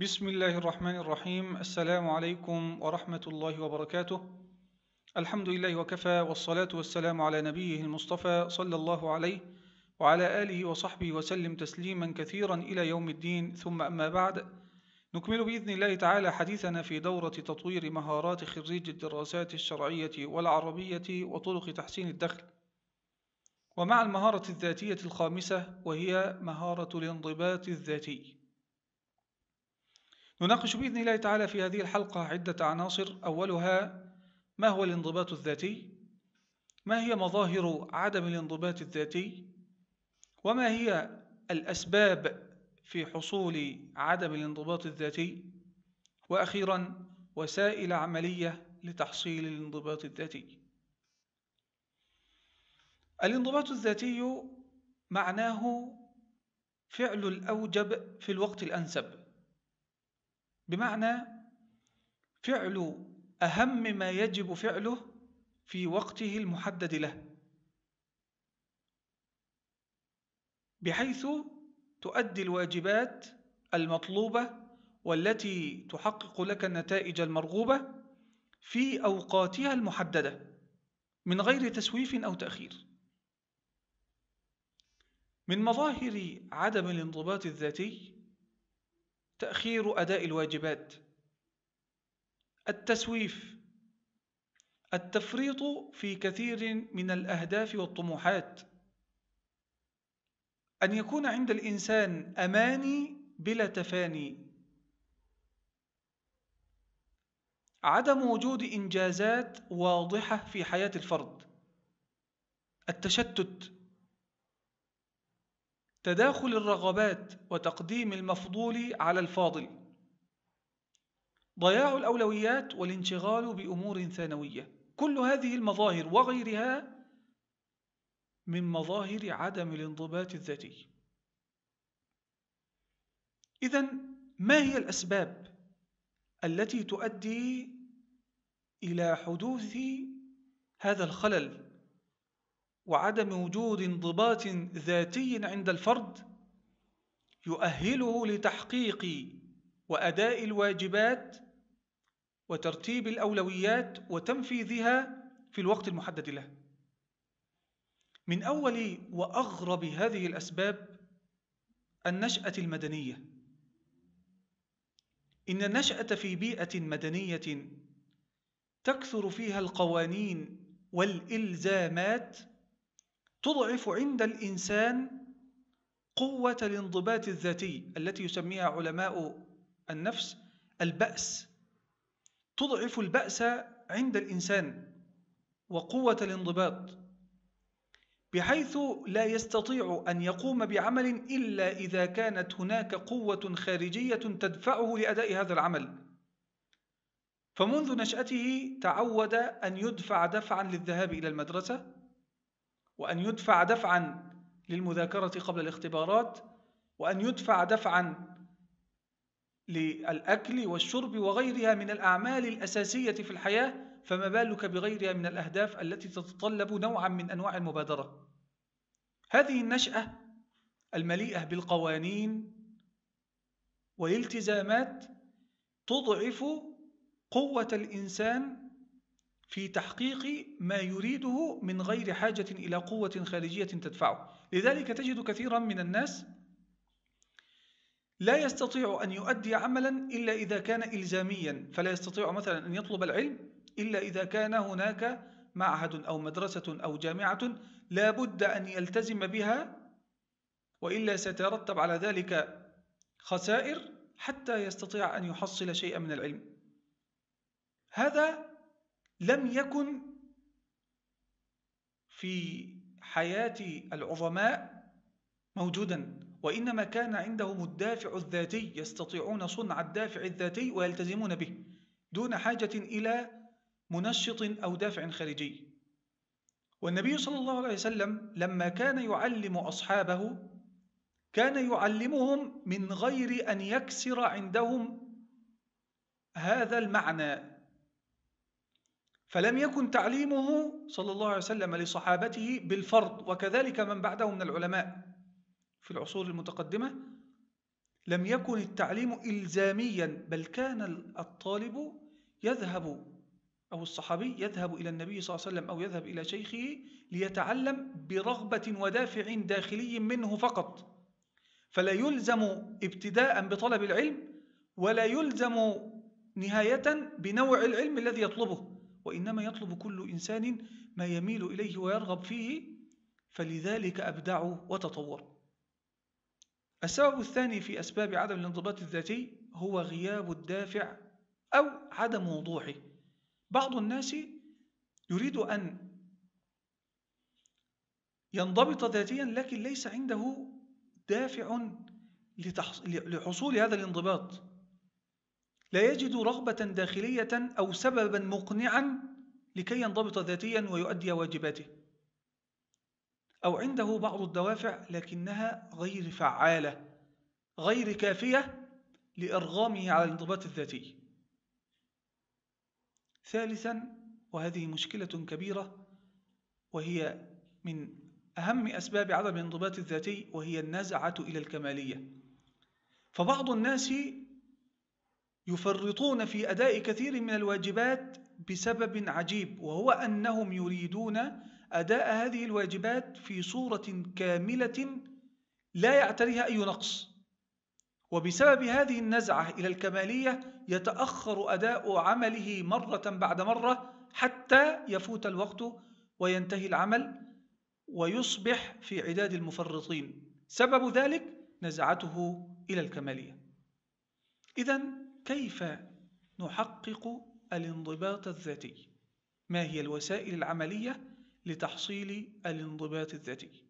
بسم الله الرحمن الرحيم السلام عليكم ورحمة الله وبركاته الحمد لله وكفى والصلاة والسلام على نبيه المصطفى صلى الله عليه وعلى آله وصحبه وسلم تسليما كثيرا إلى يوم الدين ثم أما بعد نكمل بإذن الله تعالى حديثنا في دورة تطوير مهارات خريج الدراسات الشرعية والعربية وطرق تحسين الدخل ومع المهارة الذاتية الخامسة وهي مهارة الانضباط الذاتي نناقش بإذن الله تعالى في هذه الحلقة عدة عناصر أولها ما هو الانضباط الذاتي ما هي مظاهر عدم الانضباط الذاتي وما هي الأسباب في حصول عدم الانضباط الذاتي وأخيرا وسائل عملية لتحصيل الانضباط الذاتي الانضباط الذاتي معناه فعل الأوجب في الوقت الأنسب بمعنى فعل أهم ما يجب فعله في وقته المحدد له بحيث تؤدي الواجبات المطلوبة والتي تحقق لك النتائج المرغوبة في أوقاتها المحددة من غير تسويف أو تأخير من مظاهر عدم الانضباط الذاتي تأخير أداء الواجبات التسويف التفريط في كثير من الأهداف والطموحات أن يكون عند الإنسان أماني بلا تفاني عدم وجود إنجازات واضحة في حياة الفرد التشتت تداخل الرغبات وتقديم المفضول على الفاضل ضياع الأولويات والانشغال بأمور ثانوية كل هذه المظاهر وغيرها من مظاهر عدم الانضباط الذاتي إذا ما هي الأسباب التي تؤدي إلى حدوث هذا الخلل وعدم وجود انضباط ذاتي عند الفرد يؤهله لتحقيق وأداء الواجبات وترتيب الأولويات وتنفيذها في الوقت المحدد له من أول وأغرب هذه الأسباب النشأة المدنية إن النشأة في بيئة مدنية تكثر فيها القوانين والإلزامات تضعف عند الإنسان قوة الانضباط الذاتي التي يسميها علماء النفس البأس تضعف البأس عند الإنسان وقوة الانضباط بحيث لا يستطيع أن يقوم بعمل إلا إذا كانت هناك قوة خارجية تدفعه لأداء هذا العمل فمنذ نشأته تعود أن يدفع دفعا للذهاب إلى المدرسة وأن يدفع دفعا للمذاكرة قبل الاختبارات وأن يدفع دفعا للأكل والشرب وغيرها من الأعمال الأساسية في الحياة فما بالك بغيرها من الأهداف التي تتطلب نوعا من أنواع المبادرة هذه النشأة المليئة بالقوانين والالتزامات تضعف قوة الإنسان في تحقيق ما يريده من غير حاجة إلى قوة خارجية تدفعه لذلك تجد كثيرا من الناس لا يستطيع أن يؤدي عملا إلا إذا كان إلزاميا فلا يستطيع مثلا أن يطلب العلم إلا إذا كان هناك معهد أو مدرسة أو جامعة لا بد أن يلتزم بها وإلا سيترتب على ذلك خسائر حتى يستطيع أن يحصل شيئا من العلم هذا لم يكن في حياة العظماء موجودا وإنما كان عندهم الدافع الذاتي يستطيعون صنع الدافع الذاتي ويلتزمون به دون حاجة إلى منشط أو دافع خارجي والنبي صلى الله عليه وسلم لما كان يعلم أصحابه كان يعلمهم من غير أن يكسر عندهم هذا المعنى فلم يكن تعليمه صلى الله عليه وسلم لصحابته بالفرض وكذلك من بعده من العلماء في العصور المتقدمة لم يكن التعليم إلزاميا بل كان الطالب يذهب أو الصحابي يذهب إلى النبي صلى الله عليه وسلم أو يذهب إلى شيخه ليتعلم برغبة ودافع داخلي منه فقط فلا يلزم ابتداء بطلب العلم ولا يلزم نهاية بنوع العلم الذي يطلبه وإنما يطلب كل إنسان ما يميل إليه ويرغب فيه فلذلك أبدعوا وتطوروا السبب الثاني في أسباب عدم الانضباط الذاتي هو غياب الدافع أو عدم وضوحه بعض الناس يريد أن ينضبط ذاتيا لكن ليس عنده دافع لحصول هذا الانضباط لا يجد رغبة داخلية أو سببا مقنعا لكي ينضبط ذاتيا ويؤدي واجباته أو عنده بعض الدوافع لكنها غير فعالة غير كافية لإرغامه على الانضباط الذاتي ثالثا وهذه مشكلة كبيرة وهي من أهم أسباب عدم الانضباط الذاتي وهي النزعة إلى الكمالية فبعض الناس يفرطون في أداء كثير من الواجبات بسبب عجيب وهو أنهم يريدون أداء هذه الواجبات في صورة كاملة لا يعتريها أي نقص وبسبب هذه النزعة إلى الكمالية يتأخر أداء عمله مرة بعد مرة حتى يفوت الوقت وينتهي العمل ويصبح في عداد المفرطين سبب ذلك نزعته إلى الكمالية إذا كيف نحقق الانضباط الذاتي ما هي الوسائل العملية لتحصيل الانضباط الذاتي